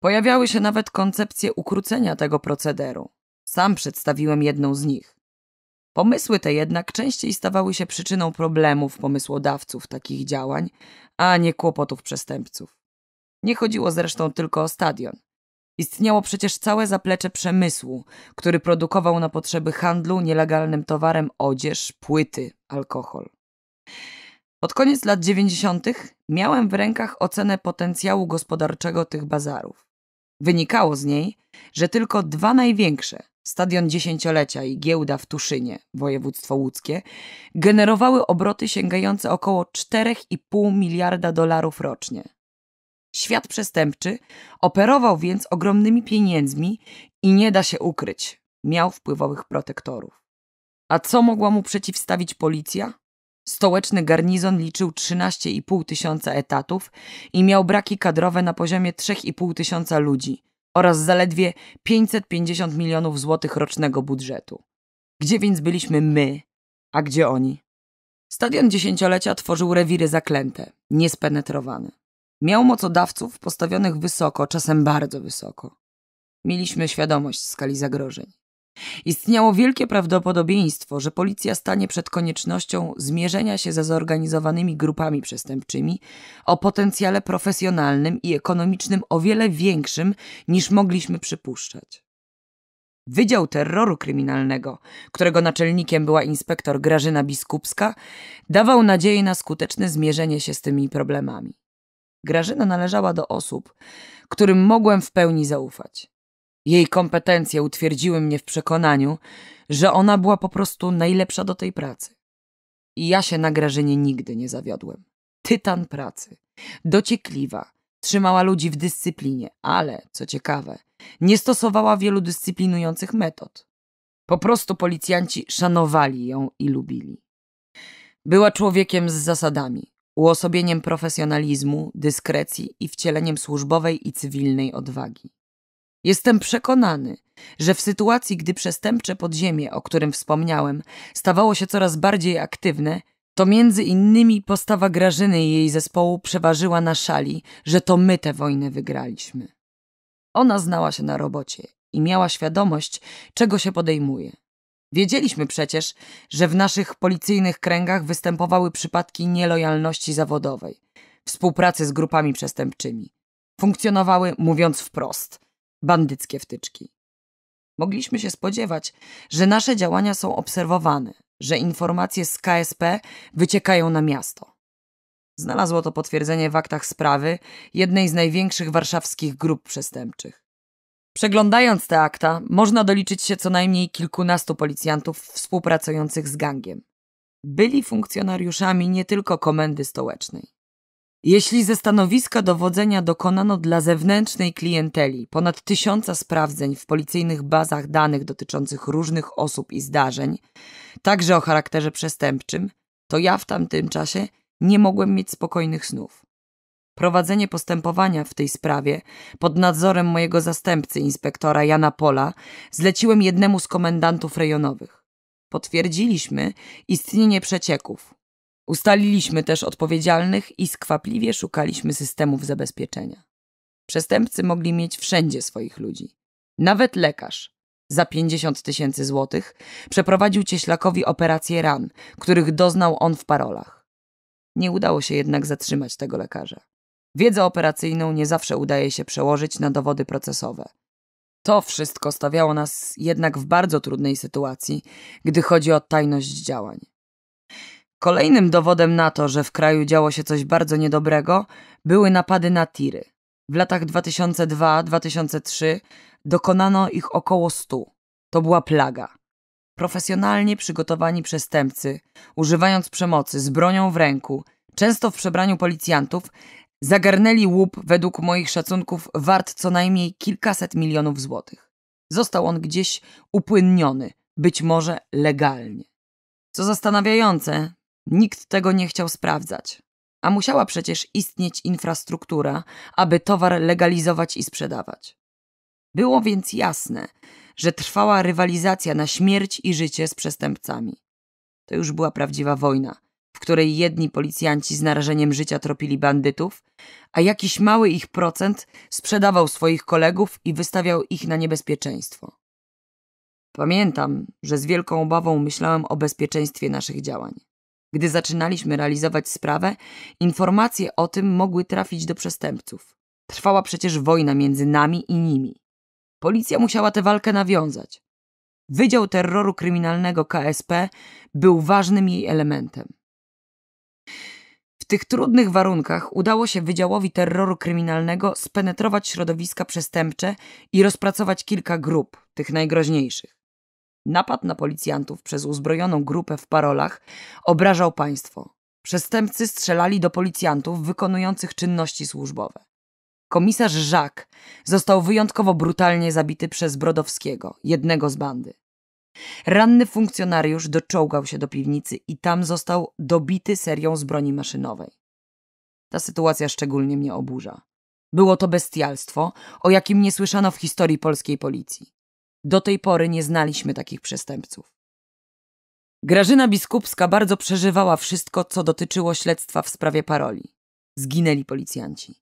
Pojawiały się nawet koncepcje ukrócenia tego procederu. Sam przedstawiłem jedną z nich. Pomysły te jednak częściej stawały się przyczyną problemów pomysłodawców takich działań, a nie kłopotów przestępców. Nie chodziło zresztą tylko o stadion. Istniało przecież całe zaplecze przemysłu, który produkował na potrzeby handlu nielegalnym towarem odzież, płyty, alkohol. Pod koniec lat 90. miałem w rękach ocenę potencjału gospodarczego tych bazarów. Wynikało z niej, że tylko dwa największe, Stadion Dziesięciolecia i giełda w Tuszynie, województwo łódzkie, generowały obroty sięgające około 4,5 miliarda dolarów rocznie. Świat przestępczy operował więc ogromnymi pieniędzmi i nie da się ukryć, miał wpływowych protektorów. A co mogła mu przeciwstawić policja? Stołeczny garnizon liczył 13,5 tysiąca etatów i miał braki kadrowe na poziomie 3,5 tysiąca ludzi – oraz zaledwie 550 milionów złotych rocznego budżetu. Gdzie więc byliśmy my, a gdzie oni? Stadion dziesięciolecia tworzył rewiry zaklęte, niespenetrowane. Miał mocodawców postawionych wysoko, czasem bardzo wysoko. Mieliśmy świadomość skali zagrożeń. Istniało wielkie prawdopodobieństwo, że policja stanie przed koniecznością zmierzenia się ze zorganizowanymi grupami przestępczymi o potencjale profesjonalnym i ekonomicznym o wiele większym niż mogliśmy przypuszczać. Wydział Terroru Kryminalnego, którego naczelnikiem była inspektor Grażyna Biskupska, dawał nadzieję na skuteczne zmierzenie się z tymi problemami. Grażyna należała do osób, którym mogłem w pełni zaufać. Jej kompetencje utwierdziły mnie w przekonaniu, że ona była po prostu najlepsza do tej pracy. I ja się na Grażynie nigdy nie zawiodłem. Tytan pracy. Dociekliwa. Trzymała ludzi w dyscyplinie, ale, co ciekawe, nie stosowała wielu dyscyplinujących metod. Po prostu policjanci szanowali ją i lubili. Była człowiekiem z zasadami, uosobieniem profesjonalizmu, dyskrecji i wcieleniem służbowej i cywilnej odwagi. Jestem przekonany, że w sytuacji, gdy przestępcze podziemie, o którym wspomniałem, stawało się coraz bardziej aktywne, to między innymi postawa Grażyny i jej zespołu przeważyła na szali, że to my tę wojnę wygraliśmy. Ona znała się na robocie i miała świadomość, czego się podejmuje. Wiedzieliśmy przecież, że w naszych policyjnych kręgach występowały przypadki nielojalności zawodowej, współpracy z grupami przestępczymi. Funkcjonowały, mówiąc wprost, bandyckie wtyczki. Mogliśmy się spodziewać, że nasze działania są obserwowane, że informacje z KSP wyciekają na miasto. Znalazło to potwierdzenie w aktach sprawy jednej z największych warszawskich grup przestępczych. Przeglądając te akta, można doliczyć się co najmniej kilkunastu policjantów współpracujących z gangiem. Byli funkcjonariuszami nie tylko komendy stołecznej. Jeśli ze stanowiska dowodzenia dokonano dla zewnętrznej klienteli ponad tysiąca sprawdzeń w policyjnych bazach danych dotyczących różnych osób i zdarzeń, także o charakterze przestępczym, to ja w tamtym czasie nie mogłem mieć spokojnych snów. Prowadzenie postępowania w tej sprawie pod nadzorem mojego zastępcy, inspektora Jana Pola, zleciłem jednemu z komendantów rejonowych. Potwierdziliśmy istnienie przecieków, Ustaliliśmy też odpowiedzialnych i skwapliwie szukaliśmy systemów zabezpieczenia. Przestępcy mogli mieć wszędzie swoich ludzi. Nawet lekarz za 50 tysięcy złotych przeprowadził Cieślakowi operację ran, których doznał on w parolach. Nie udało się jednak zatrzymać tego lekarza. Wiedzę operacyjną nie zawsze udaje się przełożyć na dowody procesowe. To wszystko stawiało nas jednak w bardzo trudnej sytuacji, gdy chodzi o tajność działań. Kolejnym dowodem na to, że w kraju działo się coś bardzo niedobrego, były napady na tiry. W latach 2002-2003 dokonano ich około 100. To była plaga. Profesjonalnie przygotowani przestępcy, używając przemocy z bronią w ręku, często w przebraniu policjantów, zagarnęli łup według moich szacunków wart co najmniej kilkaset milionów złotych. Został on gdzieś upłynniony, być może legalnie. Co zastanawiające, Nikt tego nie chciał sprawdzać. A musiała przecież istnieć infrastruktura, aby towar legalizować i sprzedawać. Było więc jasne, że trwała rywalizacja na śmierć i życie z przestępcami. To już była prawdziwa wojna, w której jedni policjanci z narażeniem życia tropili bandytów, a jakiś mały ich procent sprzedawał swoich kolegów i wystawiał ich na niebezpieczeństwo. Pamiętam, że z wielką obawą myślałem o bezpieczeństwie naszych działań. Gdy zaczynaliśmy realizować sprawę, informacje o tym mogły trafić do przestępców. Trwała przecież wojna między nami i nimi. Policja musiała tę walkę nawiązać. Wydział Terroru Kryminalnego KSP był ważnym jej elementem. W tych trudnych warunkach udało się Wydziałowi Terroru Kryminalnego spenetrować środowiska przestępcze i rozpracować kilka grup, tych najgroźniejszych napad na policjantów przez uzbrojoną grupę w parolach obrażał państwo. Przestępcy strzelali do policjantów wykonujących czynności służbowe. Komisarz Żak został wyjątkowo brutalnie zabity przez Brodowskiego, jednego z bandy. Ranny funkcjonariusz doczołgał się do piwnicy i tam został dobity serią z broni maszynowej. Ta sytuacja szczególnie mnie oburza. Było to bestialstwo, o jakim nie słyszano w historii polskiej policji. Do tej pory nie znaliśmy takich przestępców. Grażyna Biskupska bardzo przeżywała wszystko, co dotyczyło śledztwa w sprawie paroli. Zginęli policjanci.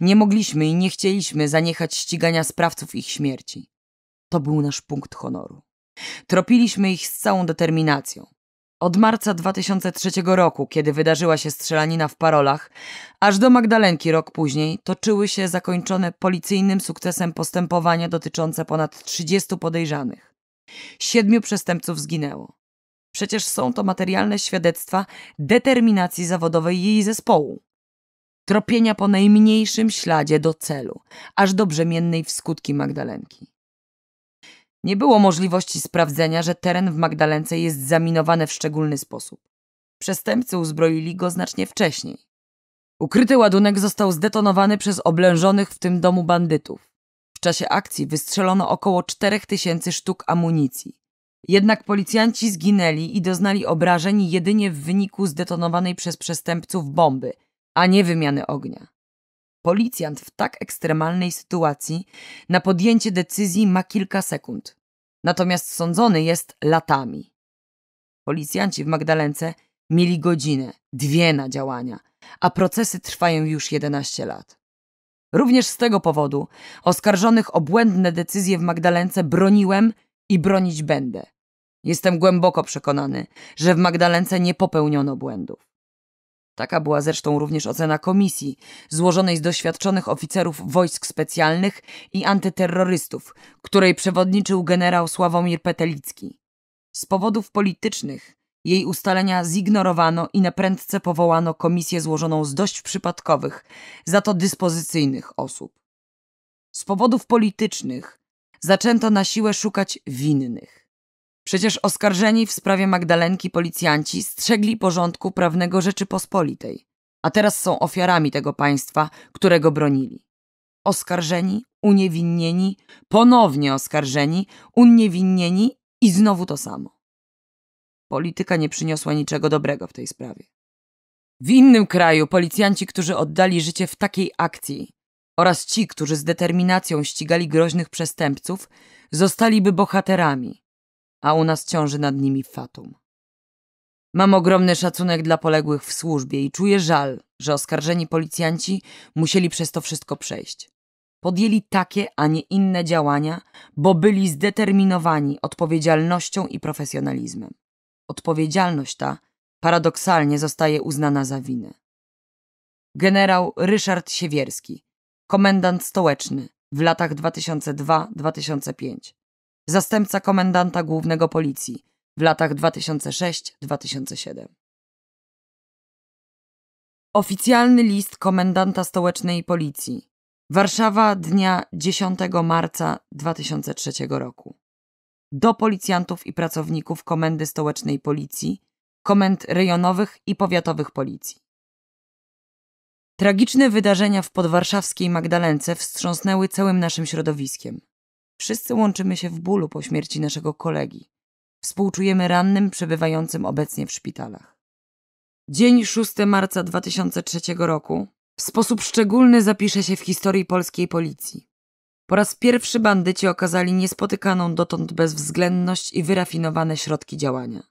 Nie mogliśmy i nie chcieliśmy zaniechać ścigania sprawców ich śmierci. To był nasz punkt honoru. Tropiliśmy ich z całą determinacją. Od marca 2003 roku, kiedy wydarzyła się strzelanina w Parolach, aż do Magdalenki rok później toczyły się zakończone policyjnym sukcesem postępowania dotyczące ponad 30 podejrzanych. Siedmiu przestępców zginęło. Przecież są to materialne świadectwa determinacji zawodowej jej zespołu. Tropienia po najmniejszym śladzie do celu, aż do brzemiennej w skutki Magdalenki. Nie było możliwości sprawdzenia, że teren w Magdalence jest zaminowany w szczególny sposób. Przestępcy uzbroili go znacznie wcześniej. Ukryty ładunek został zdetonowany przez oblężonych w tym domu bandytów. W czasie akcji wystrzelono około 4000 sztuk amunicji. Jednak policjanci zginęli i doznali obrażeń jedynie w wyniku zdetonowanej przez przestępców bomby, a nie wymiany ognia. Policjant w tak ekstremalnej sytuacji na podjęcie decyzji ma kilka sekund natomiast sądzony jest latami. Policjanci w Magdalence mieli godzinę, dwie na działania, a procesy trwają już 11 lat. Również z tego powodu oskarżonych o błędne decyzje w Magdalence broniłem i bronić będę. Jestem głęboko przekonany, że w Magdalence nie popełniono błędów. Taka była zresztą również ocena komisji, złożonej z doświadczonych oficerów wojsk specjalnych i antyterrorystów, której przewodniczył generał Sławomir Petelicki. Z powodów politycznych jej ustalenia zignorowano i naprędce powołano komisję złożoną z dość przypadkowych, za to dyspozycyjnych osób. Z powodów politycznych zaczęto na siłę szukać winnych. Przecież oskarżeni w sprawie Magdalenki policjanci strzegli porządku prawnego Rzeczypospolitej, a teraz są ofiarami tego państwa, którego bronili. Oskarżeni, uniewinnieni, ponownie oskarżeni, uniewinnieni i znowu to samo. Polityka nie przyniosła niczego dobrego w tej sprawie. W innym kraju policjanci, którzy oddali życie w takiej akcji, oraz ci, którzy z determinacją ścigali groźnych przestępców, zostaliby bohaterami, a u nas ciąży nad nimi fatum. Mam ogromny szacunek dla poległych w służbie i czuję żal, że oskarżeni policjanci musieli przez to wszystko przejść. Podjęli takie, a nie inne działania, bo byli zdeterminowani odpowiedzialnością i profesjonalizmem. Odpowiedzialność ta paradoksalnie zostaje uznana za winę. Generał Ryszard Siewierski, komendant stołeczny w latach 2002-2005, zastępca komendanta głównego policji w latach 2006-2007. Oficjalny list komendanta stołecznej policji. Warszawa dnia 10 marca 2003 roku. Do policjantów i pracowników Komendy Stołecznej Policji, komend rejonowych i powiatowych policji. Tragiczne wydarzenia w podwarszawskiej Magdalence wstrząsnęły całym naszym środowiskiem. Wszyscy łączymy się w bólu po śmierci naszego kolegi. Współczujemy rannym przebywającym obecnie w szpitalach. Dzień 6 marca 2003 roku w sposób szczególny zapisze się w historii polskiej policji. Po raz pierwszy bandyci okazali niespotykaną dotąd bezwzględność i wyrafinowane środki działania.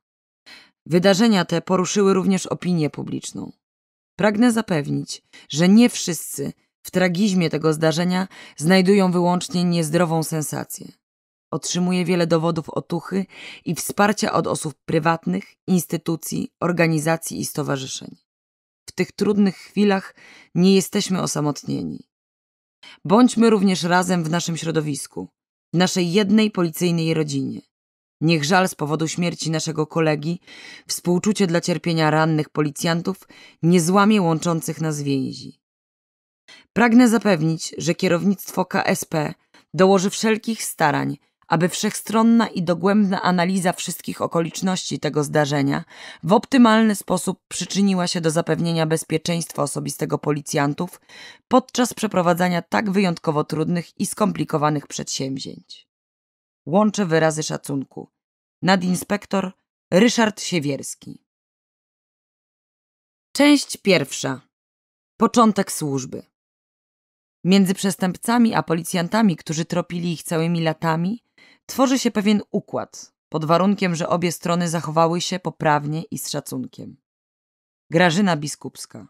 Wydarzenia te poruszyły również opinię publiczną. Pragnę zapewnić, że nie wszyscy w tragizmie tego zdarzenia znajdują wyłącznie niezdrową sensację. Otrzymuje wiele dowodów otuchy i wsparcia od osób prywatnych, instytucji, organizacji i stowarzyszeń. W tych trudnych chwilach nie jesteśmy osamotnieni. Bądźmy również razem w naszym środowisku, w naszej jednej policyjnej rodzinie. Niech żal z powodu śmierci naszego kolegi, współczucie dla cierpienia rannych policjantów nie złamie łączących nas więzi. Pragnę zapewnić, że kierownictwo KSP dołoży wszelkich starań, aby wszechstronna i dogłębna analiza wszystkich okoliczności tego zdarzenia w optymalny sposób przyczyniła się do zapewnienia bezpieczeństwa osobistego policjantów podczas przeprowadzania tak wyjątkowo trudnych i skomplikowanych przedsięwzięć. Łączę wyrazy szacunku. Nadinspektor Ryszard Siewierski. Część pierwsza. Początek służby. Między przestępcami a policjantami, którzy tropili ich całymi latami, tworzy się pewien układ, pod warunkiem, że obie strony zachowały się poprawnie i z szacunkiem. Grażyna Biskupska.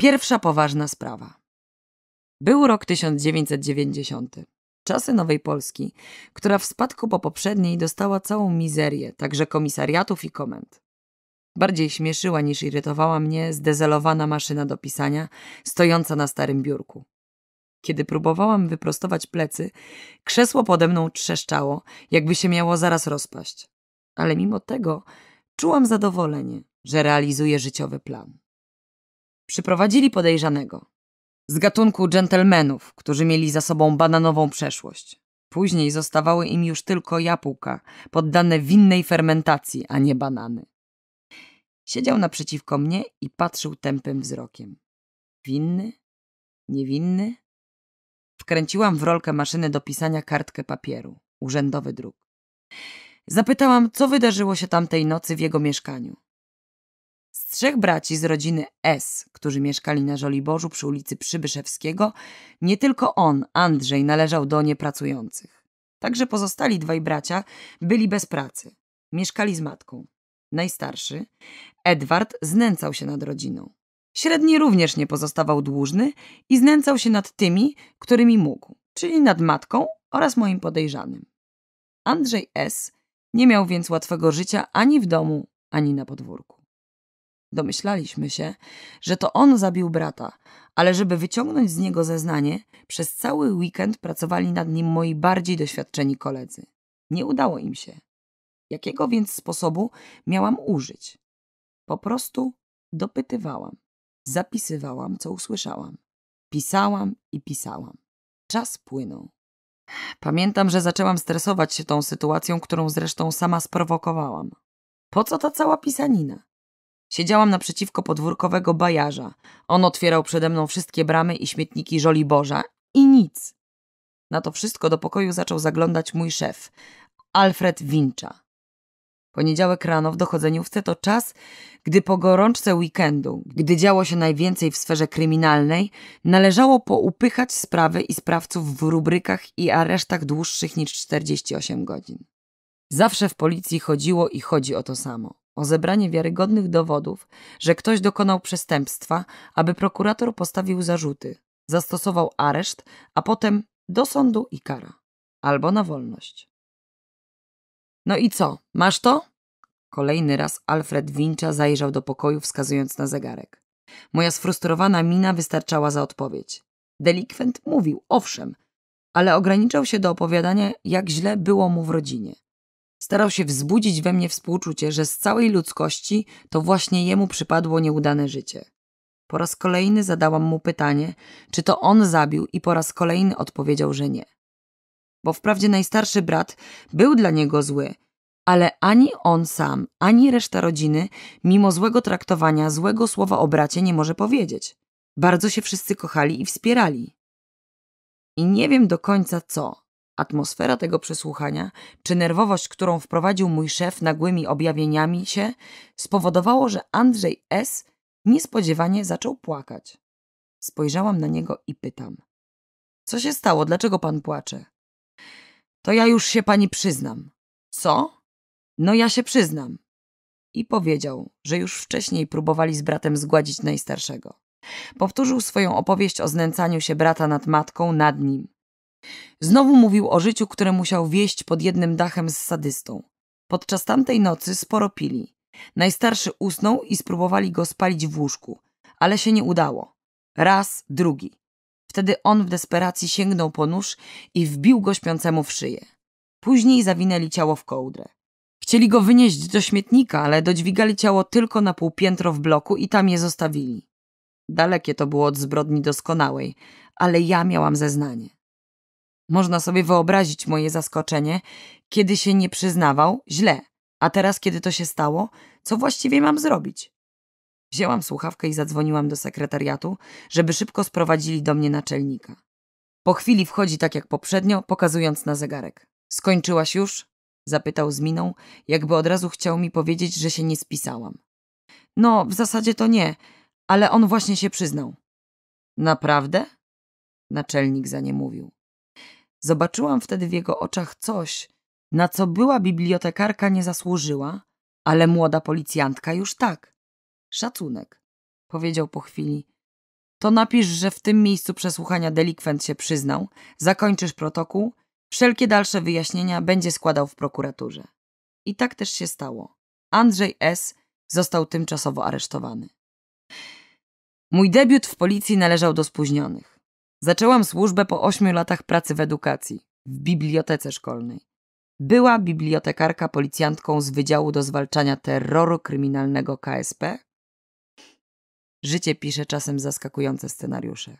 Pierwsza poważna sprawa. Był rok 1990. Czasy Nowej Polski, która w spadku po poprzedniej dostała całą mizerię, także komisariatów i komend. Bardziej śmieszyła niż irytowała mnie zdezelowana maszyna do pisania, stojąca na starym biurku. Kiedy próbowałam wyprostować plecy, krzesło pode mną trzeszczało, jakby się miało zaraz rozpaść. Ale mimo tego czułam zadowolenie, że realizuję życiowy plan. Przyprowadzili podejrzanego. Z gatunku dżentelmenów, którzy mieli za sobą bananową przeszłość. Później zostawały im już tylko jabłka, poddane winnej fermentacji, a nie banany. Siedział naprzeciwko mnie i patrzył tępym wzrokiem. Winny? Niewinny? Wkręciłam w rolkę maszyny do pisania kartkę papieru, urzędowy druk. Zapytałam, co wydarzyło się tamtej nocy w jego mieszkaniu. Z trzech braci z rodziny S, którzy mieszkali na Żoliborzu przy ulicy Przybyszewskiego, nie tylko on, Andrzej, należał do niepracujących. Także pozostali dwaj bracia byli bez pracy. Mieszkali z matką najstarszy, Edward znęcał się nad rodziną. Średni również nie pozostawał dłużny i znęcał się nad tymi, którymi mógł, czyli nad matką oraz moim podejrzanym. Andrzej S. nie miał więc łatwego życia ani w domu, ani na podwórku. Domyślaliśmy się, że to on zabił brata, ale żeby wyciągnąć z niego zeznanie, przez cały weekend pracowali nad nim moi bardziej doświadczeni koledzy. Nie udało im się. Jakiego więc sposobu miałam użyć? Po prostu dopytywałam, zapisywałam, co usłyszałam. Pisałam i pisałam. Czas płynął. Pamiętam, że zaczęłam stresować się tą sytuacją, którą zresztą sama sprowokowałam. Po co ta cała pisanina? Siedziałam naprzeciwko podwórkowego bajarza. On otwierał przede mną wszystkie bramy i śmietniki żoli Boża i nic. Na to wszystko do pokoju zaczął zaglądać mój szef, Alfred Wincza. Poniedziałek rano w dochodzeniówce to czas, gdy po gorączce weekendu, gdy działo się najwięcej w sferze kryminalnej, należało poupychać sprawy i sprawców w rubrykach i aresztach dłuższych niż 48 godzin. Zawsze w policji chodziło i chodzi o to samo. O zebranie wiarygodnych dowodów, że ktoś dokonał przestępstwa, aby prokurator postawił zarzuty, zastosował areszt, a potem do sądu i kara. Albo na wolność. No i co, masz to? Kolejny raz Alfred Wincza zajrzał do pokoju, wskazując na zegarek. Moja sfrustrowana mina wystarczała za odpowiedź. Delikwent mówił, owszem, ale ograniczał się do opowiadania, jak źle było mu w rodzinie. Starał się wzbudzić we mnie współczucie, że z całej ludzkości to właśnie jemu przypadło nieudane życie. Po raz kolejny zadałam mu pytanie, czy to on zabił, i po raz kolejny odpowiedział, że nie bo wprawdzie najstarszy brat był dla niego zły, ale ani on sam, ani reszta rodziny, mimo złego traktowania, złego słowa o bracie nie może powiedzieć. Bardzo się wszyscy kochali i wspierali. I nie wiem do końca co. Atmosfera tego przesłuchania, czy nerwowość, którą wprowadził mój szef nagłymi objawieniami się, spowodowało, że Andrzej S. niespodziewanie zaczął płakać. Spojrzałam na niego i pytam: Co się stało? Dlaczego pan płacze? To ja już się pani przyznam. Co? No ja się przyznam. I powiedział, że już wcześniej próbowali z bratem zgładzić najstarszego. Powtórzył swoją opowieść o znęcaniu się brata nad matką, nad nim. Znowu mówił o życiu, które musiał wieść pod jednym dachem z sadystą. Podczas tamtej nocy sporo pili. Najstarszy usnął i spróbowali go spalić w łóżku, ale się nie udało. Raz, drugi. Wtedy on w desperacji sięgnął po nóż i wbił go śpiącemu w szyję. Później zawinęli ciało w kołdrę. Chcieli go wynieść do śmietnika, ale dodźwigali ciało tylko na pół piętro w bloku i tam je zostawili. Dalekie to było od zbrodni doskonałej, ale ja miałam zeznanie. Można sobie wyobrazić moje zaskoczenie, kiedy się nie przyznawał, źle, a teraz kiedy to się stało, co właściwie mam zrobić? Wzięłam słuchawkę i zadzwoniłam do sekretariatu, żeby szybko sprowadzili do mnie naczelnika. Po chwili wchodzi tak jak poprzednio, pokazując na zegarek. Skończyłaś już? Zapytał z miną, jakby od razu chciał mi powiedzieć, że się nie spisałam. No, w zasadzie to nie, ale on właśnie się przyznał. Naprawdę? Naczelnik za nie mówił. Zobaczyłam wtedy w jego oczach coś, na co była bibliotekarka nie zasłużyła, ale młoda policjantka już tak. Szacunek, powiedział po chwili. To napisz, że w tym miejscu przesłuchania delikwent się przyznał, zakończysz protokół, wszelkie dalsze wyjaśnienia będzie składał w prokuraturze. I tak też się stało. Andrzej S. został tymczasowo aresztowany. Mój debiut w policji należał do spóźnionych. Zaczęłam służbę po ośmiu latach pracy w edukacji, w bibliotece szkolnej. Była bibliotekarka policjantką z Wydziału do Zwalczania Terroru Kryminalnego KSP, Życie pisze czasem zaskakujące scenariusze.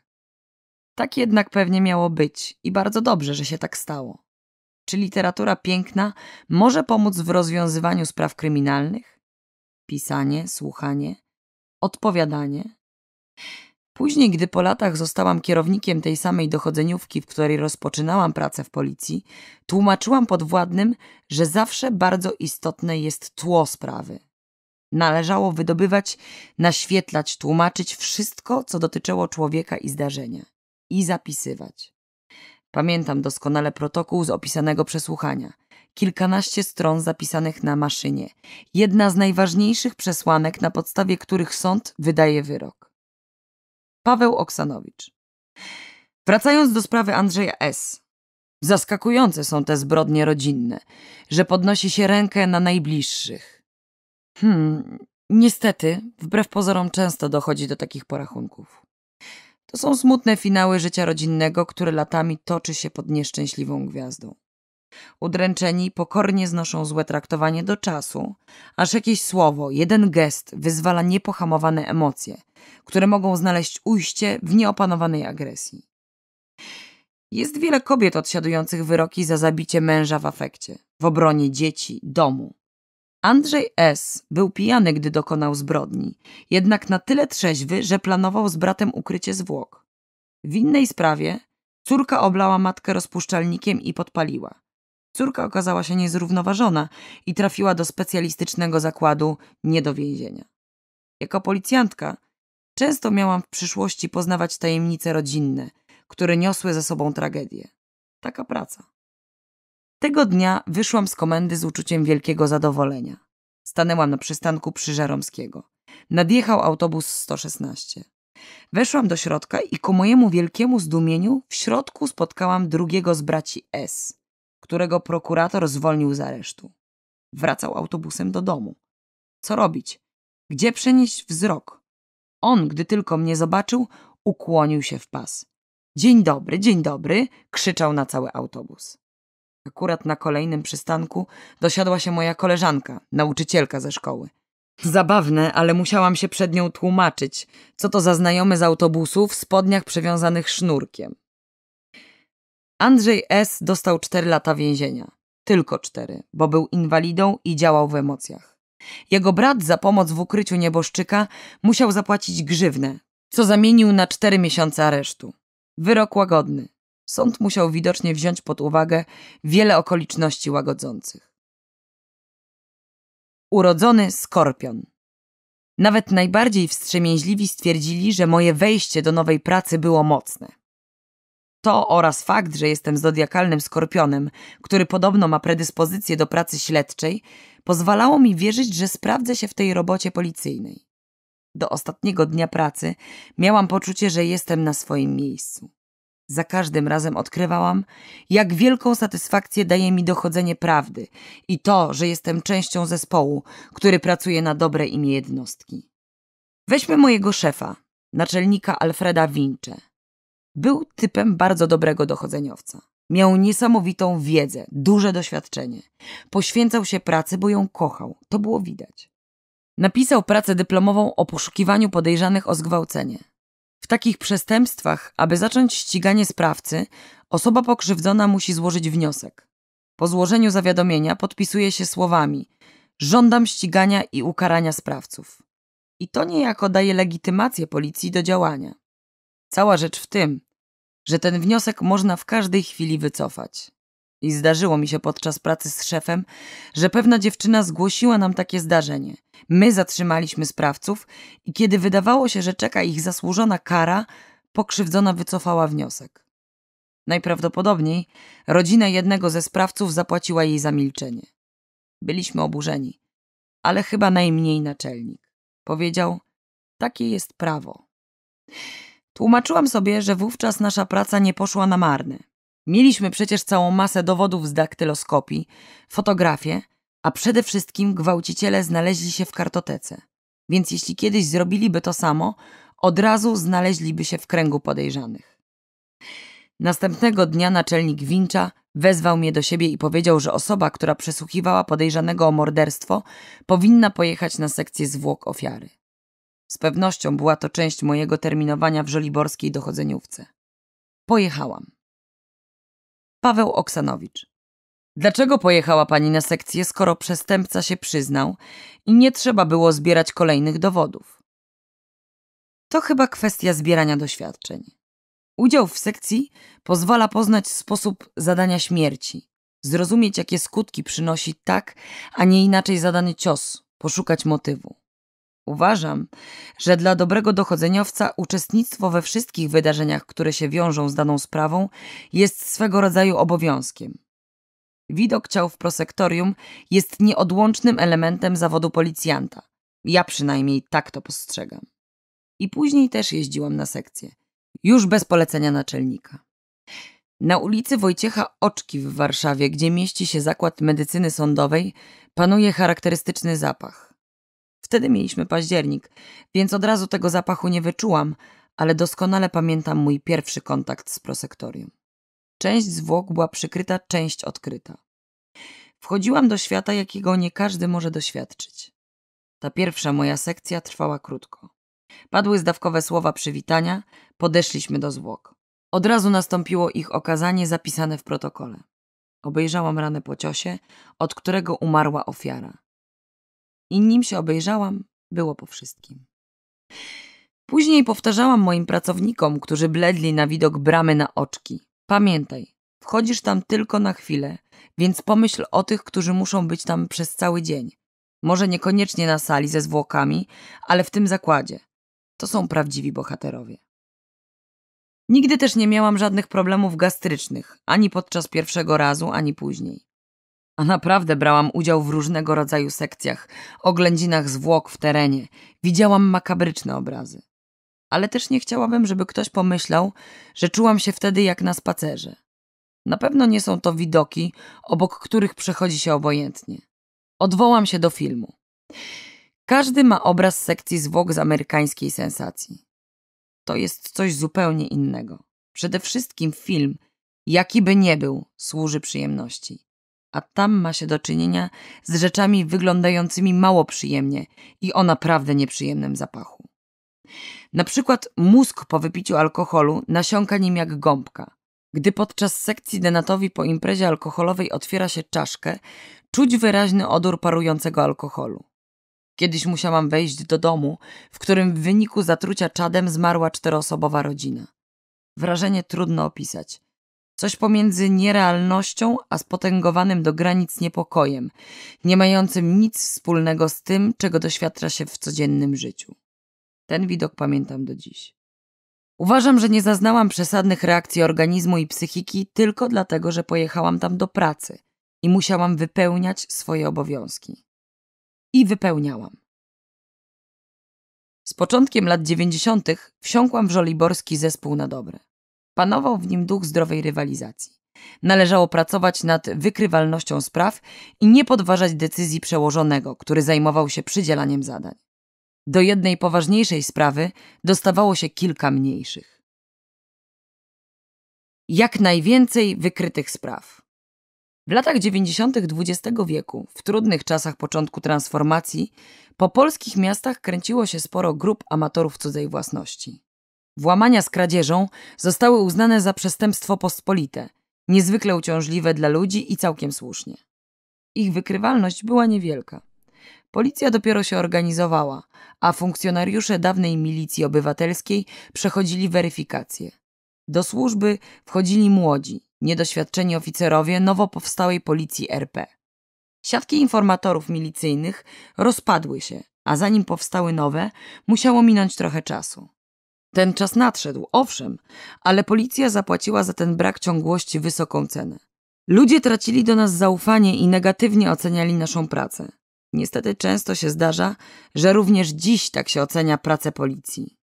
Tak jednak pewnie miało być i bardzo dobrze, że się tak stało. Czy literatura piękna może pomóc w rozwiązywaniu spraw kryminalnych? Pisanie, słuchanie, odpowiadanie. Później, gdy po latach zostałam kierownikiem tej samej dochodzeniówki, w której rozpoczynałam pracę w policji, tłumaczyłam podwładnym, że zawsze bardzo istotne jest tło sprawy, należało wydobywać, naświetlać, tłumaczyć wszystko, co dotyczyło człowieka i zdarzenia, i zapisywać. Pamiętam doskonale protokół z opisanego przesłuchania. Kilkanaście stron zapisanych na maszynie. Jedna z najważniejszych przesłanek, na podstawie których sąd wydaje wyrok. Paweł Oksanowicz. Wracając do sprawy Andrzeja S. Zaskakujące są te zbrodnie rodzinne, że podnosi się rękę na najbliższych Hmm, niestety, wbrew pozorom często dochodzi do takich porachunków. To są smutne finały życia rodzinnego, które latami toczy się pod nieszczęśliwą gwiazdą. Udręczeni pokornie znoszą złe traktowanie do czasu, aż jakieś słowo, jeden gest wyzwala niepohamowane emocje, które mogą znaleźć ujście w nieopanowanej agresji. Jest wiele kobiet odsiadujących wyroki za zabicie męża w afekcie, w obronie dzieci, domu, Andrzej S. był pijany, gdy dokonał zbrodni, jednak na tyle trzeźwy, że planował z bratem ukrycie zwłok. W innej sprawie córka oblała matkę rozpuszczalnikiem i podpaliła. Córka okazała się niezrównoważona i trafiła do specjalistycznego zakładu, nie do więzienia. Jako policjantka często miałam w przyszłości poznawać tajemnice rodzinne, które niosły ze sobą tragedię. Taka praca. Tego dnia wyszłam z komendy z uczuciem wielkiego zadowolenia. Stanęłam na przystanku przy Żeromskiego. Nadjechał autobus 116. Weszłam do środka i ku mojemu wielkiemu zdumieniu w środku spotkałam drugiego z braci S, którego prokurator zwolnił z aresztu. Wracał autobusem do domu. Co robić? Gdzie przenieść wzrok? On, gdy tylko mnie zobaczył, ukłonił się w pas. Dzień dobry, dzień dobry, krzyczał na cały autobus. Akurat na kolejnym przystanku dosiadła się moja koleżanka, nauczycielka ze szkoły. Zabawne, ale musiałam się przed nią tłumaczyć, co to za znajomy z autobusu w spodniach przewiązanych sznurkiem. Andrzej S. dostał cztery lata więzienia. Tylko cztery, bo był inwalidą i działał w emocjach. Jego brat za pomoc w ukryciu nieboszczyka musiał zapłacić grzywnę, co zamienił na cztery miesiące aresztu. Wyrok łagodny. Sąd musiał widocznie wziąć pod uwagę wiele okoliczności łagodzących. Urodzony skorpion. Nawet najbardziej wstrzemięźliwi stwierdzili, że moje wejście do nowej pracy było mocne. To oraz fakt, że jestem zodiakalnym skorpionem, który podobno ma predyspozycję do pracy śledczej, pozwalało mi wierzyć, że sprawdzę się w tej robocie policyjnej. Do ostatniego dnia pracy miałam poczucie, że jestem na swoim miejscu. Za każdym razem odkrywałam, jak wielką satysfakcję daje mi dochodzenie prawdy i to, że jestem częścią zespołu, który pracuje na dobre imię jednostki. Weźmy mojego szefa, naczelnika Alfreda Wincze. Był typem bardzo dobrego dochodzeniowca. Miał niesamowitą wiedzę, duże doświadczenie. Poświęcał się pracy, bo ją kochał. To było widać. Napisał pracę dyplomową o poszukiwaniu podejrzanych o zgwałcenie. W takich przestępstwach, aby zacząć ściganie sprawcy, osoba pokrzywdzona musi złożyć wniosek. Po złożeniu zawiadomienia podpisuje się słowami: Żądam ścigania i ukarania sprawców. I to niejako daje legitymację policji do działania. Cała rzecz w tym, że ten wniosek można w każdej chwili wycofać i zdarzyło mi się podczas pracy z szefem, że pewna dziewczyna zgłosiła nam takie zdarzenie. My zatrzymaliśmy sprawców i kiedy wydawało się, że czeka ich zasłużona kara, pokrzywdzona wycofała wniosek. Najprawdopodobniej rodzina jednego ze sprawców zapłaciła jej za milczenie. Byliśmy oburzeni, ale chyba najmniej naczelnik. Powiedział: Takie jest prawo. Tłumaczyłam sobie, że wówczas nasza praca nie poszła na marne. Mieliśmy przecież całą masę dowodów z daktyloskopii, fotografie, a przede wszystkim gwałciciele znaleźli się w kartotece. Więc jeśli kiedyś zrobiliby to samo, od razu znaleźliby się w kręgu podejrzanych. Następnego dnia naczelnik Wincza wezwał mnie do siebie i powiedział, że osoba, która przesłuchiwała podejrzanego o morderstwo, powinna pojechać na sekcję zwłok ofiary. Z pewnością była to część mojego terminowania w żoliborskiej dochodzeniówce. Pojechałam. Paweł Oksanowicz. Dlaczego pojechała pani na sekcję, skoro przestępca się przyznał i nie trzeba było zbierać kolejnych dowodów? To chyba kwestia zbierania doświadczeń. Udział w sekcji pozwala poznać sposób zadania śmierci, zrozumieć, jakie skutki przynosi tak, a nie inaczej zadany cios, poszukać motywu. Uważam, że dla dobrego dochodzeniowca uczestnictwo we wszystkich wydarzeniach, które się wiążą z daną sprawą, jest swego rodzaju obowiązkiem. Widok ciał w prosektorium jest nieodłącznym elementem zawodu policjanta. Ja przynajmniej tak to postrzegam. I później też jeździłam na sekcję, już bez polecenia naczelnika. Na ulicy Wojciecha Oczki w Warszawie, gdzie mieści się zakład medycyny sądowej, panuje charakterystyczny zapach. Wtedy mieliśmy październik, więc od razu tego zapachu nie wyczułam, ale doskonale pamiętam mój pierwszy kontakt z prosektorium. Część zwłok była przykryta, część odkryta. Wchodziłam do świata, jakiego nie każdy może doświadczyć. Ta pierwsza moja sekcja trwała krótko. Padły zdawkowe słowa przywitania, podeszliśmy do zwłok. Od razu nastąpiło ich okazanie zapisane w protokole. Obejrzałam ranę po ciosie, od którego umarła ofiara i nim się obejrzałam, było po wszystkim. Później powtarzałam moim pracownikom, którzy bledli na widok bramy na oczki. Pamiętaj, wchodzisz tam tylko na chwilę, więc pomyśl o tych, którzy muszą być tam przez cały dzień. Może niekoniecznie na sali ze zwłokami, ale w tym zakładzie. To są prawdziwi bohaterowie. Nigdy też nie miałam żadnych problemów gastrycznych, ani podczas pierwszego razu, ani później. A naprawdę brałam udział w różnego rodzaju sekcjach, oględzinach zwłok w terenie. Widziałam makabryczne obrazy. Ale też nie chciałabym, żeby ktoś pomyślał, że czułam się wtedy jak na spacerze. Na pewno nie są to widoki, obok których przechodzi się obojętnie. Odwołam się do filmu. Każdy ma obraz sekcji zwłok z amerykańskiej sensacji. To jest coś zupełnie innego. Przede wszystkim film, jaki by nie był, służy przyjemności a tam ma się do czynienia z rzeczami wyglądającymi mało przyjemnie i o naprawdę nieprzyjemnym zapachu. Na przykład mózg po wypiciu alkoholu nasiąka nim jak gąbka. Gdy podczas sekcji denatowi po imprezie alkoholowej otwiera się czaszkę, czuć wyraźny odór parującego alkoholu. Kiedyś musiałam wejść do domu, w którym w wyniku zatrucia czadem zmarła czteroosobowa rodzina. Wrażenie trudno opisać. Coś pomiędzy nierealnością a spotęgowanym do granic niepokojem, nie mającym nic wspólnego z tym, czego doświadcza się w codziennym życiu. Ten widok pamiętam do dziś. Uważam, że nie zaznałam przesadnych reakcji organizmu i psychiki tylko dlatego, że pojechałam tam do pracy i musiałam wypełniać swoje obowiązki. I wypełniałam. Z początkiem lat dziewięćdziesiątych wsiąkłam w żoliborski zespół na dobre. Panował w nim duch zdrowej rywalizacji. Należało pracować nad wykrywalnością spraw i nie podważać decyzji przełożonego, który zajmował się przydzielaniem zadań. Do jednej poważniejszej sprawy dostawało się kilka mniejszych. Jak najwięcej wykrytych spraw. W latach 90. XX wieku, w trudnych czasach początku transformacji, po polskich miastach kręciło się sporo grup amatorów cudzej własności. Włamania z kradzieżą zostały uznane za przestępstwo pospolite, niezwykle uciążliwe dla ludzi i całkiem słusznie. Ich wykrywalność była niewielka. Policja dopiero się organizowała, a funkcjonariusze dawnej milicji obywatelskiej przechodzili weryfikację. Do służby wchodzili młodzi, niedoświadczeni oficerowie nowo powstałej policji RP. Siatki informatorów milicyjnych rozpadły się, a zanim powstały nowe, musiało minąć trochę czasu. Ten czas nadszedł, owszem, ale policja zapłaciła za ten brak ciągłości wysoką cenę. Ludzie tracili do nas zaufanie i negatywnie oceniali naszą pracę. Niestety często się zdarza, że również dziś tak się ocenia pracę policji.